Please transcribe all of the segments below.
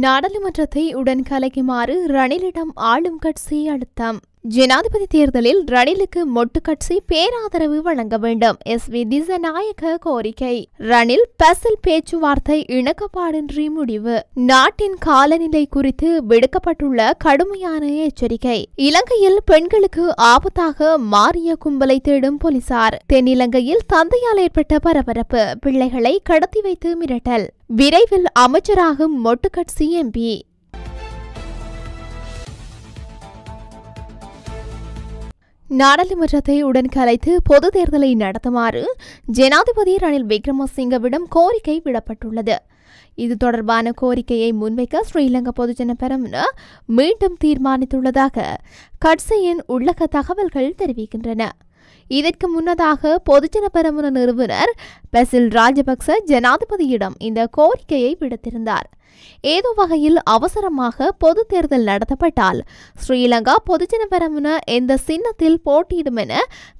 நாடாளுமன்றத்தை உடன் கலைக்குமாறு ரணிலிடம் ஆளும் கட்சி அழுத்தம் ஜனாதிபதி தேர்தலில் ரணிலுக்கு மொட்டுக்கட்சி பேராதரவு வழங்க வேண்டும் எஸ் வி திசநாயக கோரிக்கை ரணில் பசல் பேச்சுவார்த்தை இணக்கப்பாடின்றி முடிவு நாட்டின் காலநிலை குறித்து விடுக்கப்பட்டுள்ள கடுமையான எச்சரிக்கை இலங்கையில் பெண்களுக்கு ஆபத்தாக மாறிய கும்பலை தேடும் போலீசார் தென்னிலங்கையில் தந்தையால் ஏற்பட்ட பரபரப்பு பிள்ளைகளை கடத்தி வைத்து மிரட்டல் விரைவில் அமைச்சராகும் மொட்டுக்கட்சி எம்பி நாடாளுமன்றத்தை உடன் கலைத்து பொது தேர்தலை நடத்துமாறு ஜனாதிபதி ரணில் விக்ரமசிங்கவிடம் கோரிக்கை விடப்பட்டுள்ளது இது தொடர்பான கோரிக்கையை முன்வைக்க ஸ்ரீலங்கா பொதுஜன பெரமுன மீண்டும் தீர்மானித்துள்ளதாக கட்சியின் உள்ளக தகவல்கள் தெரிவிக்கின்றன இதற்கு முன்னதாக பொதுஜன பெரமுன நிறுவனர் பெசில் ராஜபக்ச ஜனாதிபதியிடம் இந்த கோரிக்கையை விடுத்திருந்தார் ஏதோ வகையில் அவசரமாக பொது தேர்தல் நடத்தப்பட்டால் ஸ்ரீலங்கா பொதுஜன பெரமுன எந்த சின்னத்தில் போட்டியிடும் என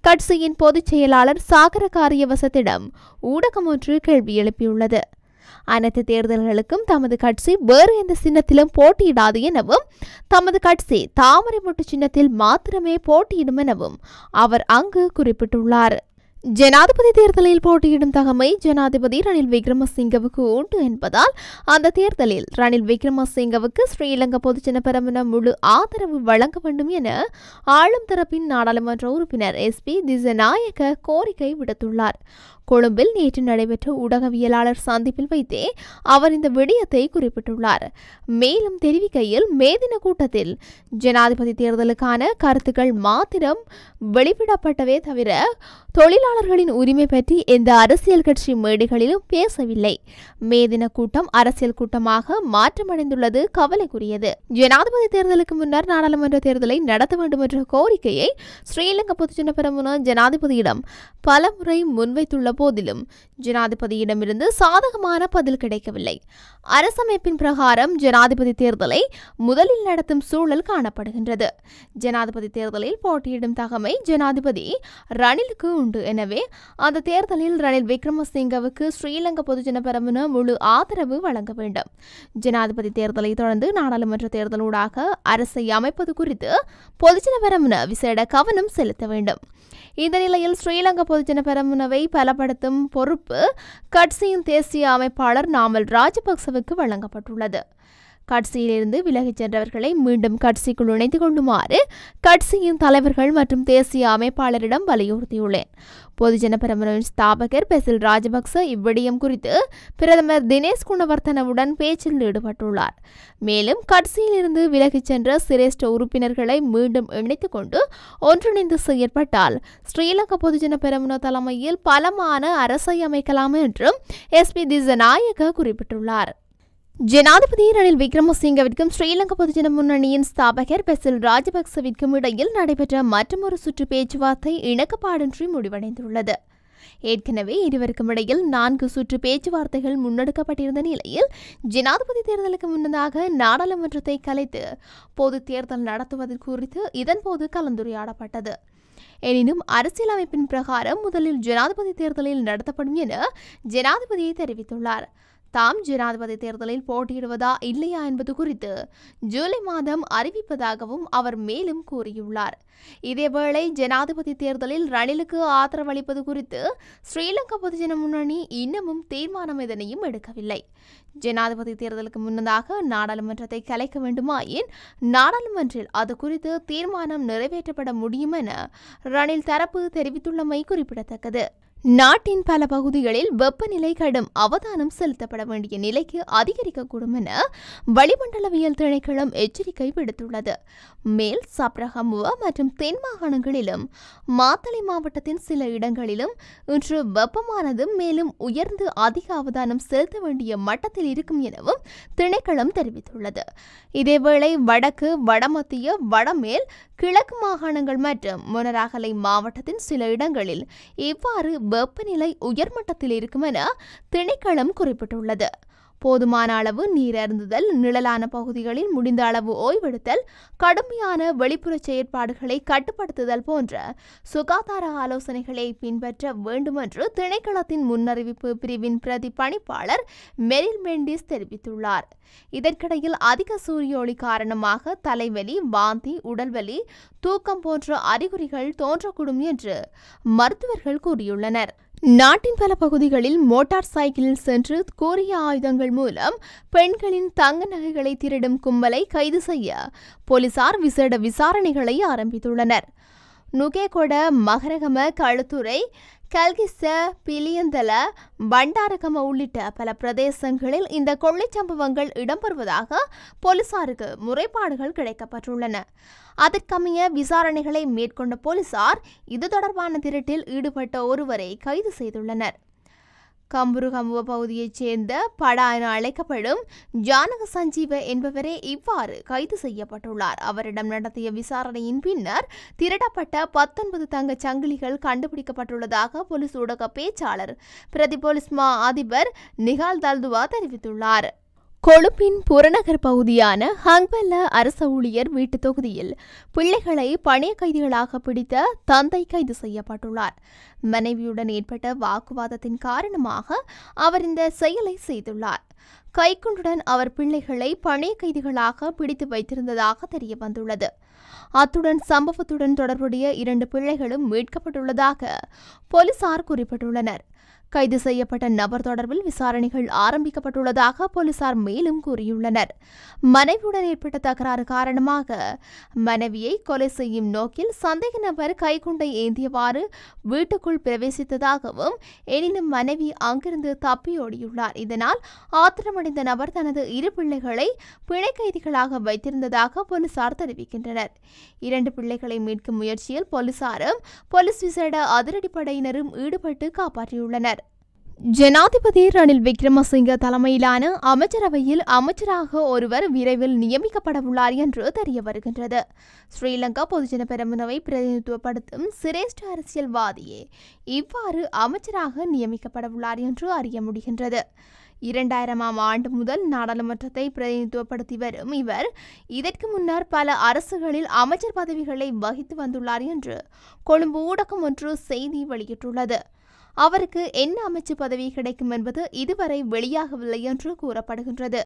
கட்சியின் பொதுச் செயலாளர் சாகர காரியவசத்திடம் ஊடகம் ஒன்று கேள்வி எழுப்பியுள்ளது அனைத்து தேர்தல்களுக்கும் தமது கட்சி வேறு எந்த சின்னத்திலும் போட்டியிடாது எனவும் தமது கட்சி தாமரை சின்னத்தில் மாத்திரமே போட்டியிடும் எனவும் அவர் அங்கு குறிப்பிட்டுள்ளார் ஜனாதிபதி தேர்தலில் போட்டியிடும் தகமை ஜனாதிபதி ரணில் விக்ரமசிங்கவுக்கு உண்டு என்பதால் அந்த தேர்தலில் ரணில் விக்ரமசிங்கவுக்கு ஸ்ரீலங்கா பொதுஜன பெரமுன முழு ஆதரவு வழங்க வேண்டும் என ஆளும் தரப்பின் நாடாளுமன்ற உறுப்பினர் எஸ் பி திசநாயக்க கோரிக்கை விடுத்துள்ளார் கொழும்பில் நேற்று நடைபெற்ற ஊடகவியலாளர் சந்திப்பில் வைத்தே அவர் இந்த விடயத்தை குறிப்பிட்டுள்ளார் மேலும் தெரிவிக்கையில் மேதின கூட்டத்தில் ஜனாதிபதி தேர்தலுக்கான கருத்துக்கள் மாத்திரம் வெளிவிடப்பட்டவே தவிர தொழிலாளர்களின் உரிமை பற்றி எந்த அரசியல் கட்சி மேடைகளிலும் பேசவில்லை மேதின கூட்டம் அரசியல் கூட்டமாக மாற்றமடைந்துள்ளது கவலைக்குரியது ஜனாதிபதி தேர்தலுக்கு முன்னர் நாடாளுமன்ற தேர்தலை நடத்த வேண்டும் என்ற கோரிக்கையை ஸ்ரீலங்கா பொதுச்சின்ன பெரமுன ஜனாதிபதியிடம் பலமுறை முன்வைத்துள்ள போதிலும் ஜனாதிபதியிடமிருந்து சாதகமான பதில் கிடைக்கவில்லை அரசமைப்பின் பிரகாரம் ஜனாதிபதி தேர்தலை முதலில் நடத்தும் சூழல் காணப்படுகின்றது ஜனாதிபதி தேர்தலில் போட்டியிடும் தகமை ஜனாதிபதி ரணிலுக்கு உண்டு எனவே அந்த தேர்தலில் ரணில் விக்ரமசிங்கவுக்கு ஸ்ரீலங்கா பொதுஜன பெரமுன முழு ஆதரவு வழங்க வேண்டும் ஜனாதிபதி தேர்தலை தொடர்ந்து நாடாளுமன்ற தேர்தலூடாக அரசை அமைப்பது குறித்து பொதுஜன பெரமுன விசேட கவனம் செலுத்த வேண்டும் இந்த நிலையில் ஸ்ரீலங்கா பொதுஜன பெரமுனவை பலப்படுத்தும் பொறுப்பு கட்சியின் தேசிய அமைப்பாளர் நாமல் ராஜபக்சவுக்கு வழங்கப்பட்டுள்ளது கட்சியிலிருந்து விலகிச் சென்றவர்களை மீண்டும் கட்சிக்குள் இணைத்துக் கொள்ளுமாறு கட்சியின் தலைவர்கள் மற்றும் தேசிய அமைப்பாளரிடம் வலியுறுத்தியுள்ளேன் பொதுஜன பெரமுனவின் ஸ்தாபகர் பெசில் ராஜபக்ச இவ்விடயம் குறித்து பிரதமர் தினேஷ் குணவர்த்தனவுடன் பேச்சில் ஈடுபட்டுள்ளார் மேலும் கட்சியிலிருந்து விலகிச் சென்ற சிரேஷ்ட உறுப்பினர்களை மீண்டும் இணைத்துக் கொண்டு ஒன்றிணைந்து செயற்பட்டால் ஸ்ரீலங்கா பொதுஜன பெரமுன தலைமையில் பலமான அரசை அமைக்கலாம் என்றும் எஸ் பி திசநாயக குறிப்பிட்டுள்ளார் ஜனாதிபதி ரணில் விக்ரமசிங்கவிற்கும் ஸ்ரீலங்கா பொதுஜன முன்னணியின் ஸ்தாபகர் பெசில் ராஜபக்சவிற்கும் இடையில் நடைபெற்ற மற்றொரு சுற்று பேச்சுவார்த்தை இணக்கப்பாடின்றி முடிவடைந்துள்ளது ஏற்கனவே இருவருக்கும் இடையில் நான்கு சுற்று பேச்சுவார்த்தைகள் முன்னெடுக்கப்பட்டிருந்த நிலையில் ஜனாதிபதி தேர்தலுக்கு முன்னதாக நாடாளுமன்றத்தை கலைத்து பொது தேர்தல் நடத்துவது குறித்து இதன்போது கலந்துரையாடப்பட்டது எனினும் அரசியலமைப்பின் பிரகாரம் முதலில் ஜனாதிபதி தேர்தலில் நடத்தப்படும் என ஜனாதிபதி தெரிவித்துள்ளார் தாம் ஜனாதிபதி தேர்தலில் போட்டியிடுவதா இல்லையா என்பது குறித்து ஜூலை மாதம் அறிவிப்பதாகவும் அவர் மேலும் கூறியுள்ளார் இதேவேளை ஜனாதிபதி தேர்தலில் ரணிலுக்கு ஆதரவளிப்பது குறித்து ஸ்ரீலங்கா பொதுஜன முன்னணி இன்னமும் தீர்மானம் எதனையும் எடுக்கவில்லை ஜனாதிபதி தேர்தலுக்கு முன்னதாக நாடாளுமன்றத்தை கலைக்க வேண்டுமாயின் நாடாளுமன்றில் அது குறித்து தீர்மானம் நிறைவேற்றப்பட முடியும் என ரணில் தரப்பு தெரிவித்துள்ளமை குறிப்பிடத்தக்கது நாட்டின் பல பகுதிகளில் வெப்பநிலை கடும் அவதானம் செலுத்தப்பட வேண்டிய நிலைக்கு அதிகரிக்கக்கூடும் என வளிமண்டலவியல் திணைக்களம் எச்சரிக்கை விடுத்துள்ளது மேல் சப்ரகமுவ மற்றும் தென் மாகாணங்களிலும் மாத்தளை மாவட்டத்தின் சில இடங்களிலும் இன்று வெப்பமானது மேலும் உயர்ந்து அதிக அவதானம் செலுத்த வேண்டிய மட்டத்தில் இருக்கும் எனவும் திணைக்களம் தெரிவித்துள்ளது இதேவேளை வடக்கு வடமத்திய வடமேல் கிழக்கு மாகாணங்கள் மற்றும் முனராகலை மாவட்டத்தின் சில இடங்களில் இவ்வாறு வெப்பநிலை உயர்மட்டத்தில் இருக்கும் என திணைக்களம் குறிப்பிட்டுள்ளது போதுமான அளவு நீர் அருந்துதல் நிழலான பகுதிகளில் முடிந்த அளவு ஓய்வெடுத்தல் கடுமையான வெளிப்புற செயற்பாடுகளை கட்டுப்படுத்துதல் போன்ற சுகாதார ஆலோசனைகளை பின்பற்ற வேண்டுமென்று திணைக்களத்தின் முன்னறிவிப்பு பிரிவின் பிரதி பணிப்பாளர் மெரில் மெண்டிஸ் தெரிவித்துள்ளார் இதற்கிடையில் அதிக சூரிய ஒளி காரணமாக தலைவலி வாந்தி உடல்வலி தூக்கம் போன்ற அறிகுறிகள் தோன்றக்கூடும் என்று மருத்துவர்கள் கூறியுள்ளனர் நாட்டின் பல பகுதிகளில் மோட்டார் சைக்கிளில் சென்று கூறிய ஆயுதங்கள் மூலம் பெண்களின் தங்க நகைகளை திருடும் கும்பலை கைது செய்ய போலீசார் விசேட விசாரணைகளை ஆரம்பித்துள்ளனர் நுகேகொட மகரகம களுத்துறை கல்கிஸ்ஸ பிலியந்தல பண்டாரகம உள்ளிட்ட பல பிரதேசங்களில் இந்த கொள்ளை சம்பவங்கள் இடம்பெறுவதாக போலீசாருக்கு முறைப்பாடுகள் கிடைக்கப்பட்டுள்ளன அதற்கமைய விசாரணைகளை மேற்கொண்ட போலீசார் இது தொடர்பான திருட்டில் ஈடுபட்ட ஒருவரை கைது செய்துள்ளனர் கம்புருகமுவ பகுதியைச் சேர்ந்த படா என அழைக்கப்படும் ஜானக சஞ்சீவ என்பவரே இவ்வாறு கைது செய்யப்பட்டுள்ளார் அவரிடம் நடத்திய விசாரணையின் பின்னர் திரட்டப்பட்ட பத்தொன்பது தங்க சங்கிலிகள் கண்டுபிடிக்கப்பட்டுள்ளதாக போலீஸ் ஊடக பேச்சாளர் பிரதி போலீஸ் மா அதிபர் நிகால் தல்துவா தெரிவித்துள்ளார் கொழுப்பின் புறநகர் பகுதியான ஹங்பல்ல அரச ஊழியர் வீட்டு தொகுதியில் பிள்ளைகளை பணிய கைதிகளாக பிடித்த தந்தை கைது செய்யப்பட்டுள்ளார் மனைவியுடன் ஏற்பட்ட வாக்குவாதத்தின் காரணமாக அவர் இந்த செயலை செய்துள்ளார் கைக்குண்டுடன் அவர் பிள்ளைகளை பணிய கைதிகளாக பிடித்து வைத்திருந்ததாக தெரிய வந்துள்ளது அத்துடன் சம்பவத்துடன் தொடர்புடைய இரண்டு பிள்ளைகளும் மீட்கப்பட்டுள்ளதாக போலீசார் குறிப்பிட்டுள்ளனர் கைது செய்யப்பட்ட நபர் தொடர்பில் விசாரணைகள் ஆரம்பிக்கப்பட்டுள்ளதாக போலீசார் மேலும் கூறியுள்ளனர் மனைவியுடன் ஏற்பட்ட தகராறு காரணமாக மனைவியை கொலை செய்யும் நோக்கில் சந்தேக நபர் கைகுண்டை ஏந்தியவாறு வீட்டுக்குள் பிரவேசித்ததாகவும் எனினும் மனைவி அங்கிருந்து தப்பியோடியுள்ளார் இதனால் ஆத்திரமடைந்த நபர் தனது இரு பிள்ளைகளை பிணை கைதிகளாக வைத்திருந்ததாக போலீசார் தெரிவிக்கின்றனர் இரண்டு பிள்ளைகளை மீட்கும் முயற்சியில் போலீசாரும் போலீஸ் விசேட அதிரடிப்படையினரும் ஈடுபட்டு காப்பாற்றியுள்ளனர் ஜனாதிபதி ரணில் விக்ரமசிங்க தலைமையிலான அமைச்சரவையில் அமைச்சராக ஒருவர் விரைவில் நியமிக்கப்பட உள்ளார் என்று தெரிய வருகின்றது ஸ்ரீலங்கா பொதுஜன பெரமுனவை பிரதிநிதித்துவப்படுத்தும் சிரேஷ்ட அரசியல்வாதியே இவ்வாறு அமைச்சராக நியமிக்கப்பட உள்ளார் என்று அறிய முடிகின்றது இரண்டாயிரமாம் ஆண்டு முதல் நாடாளுமன்றத்தை பிரதிநிதித்துவப்படுத்தி வரும் இவர் இதற்கு முன்னர் பல அரசுகளில் அமைச்சர் பதவிகளை வகித்து வந்துள்ளார் என்று கொழும்பு ஊடகம் ஒன்று செய்தி வெளியிட்டுள்ளது அவருக்கு என்ன அமைச்சு பதவி கிடைக்கும் என்பது இதுவரை வெளியாகவில்லை என்று கூறப்படுகின்றது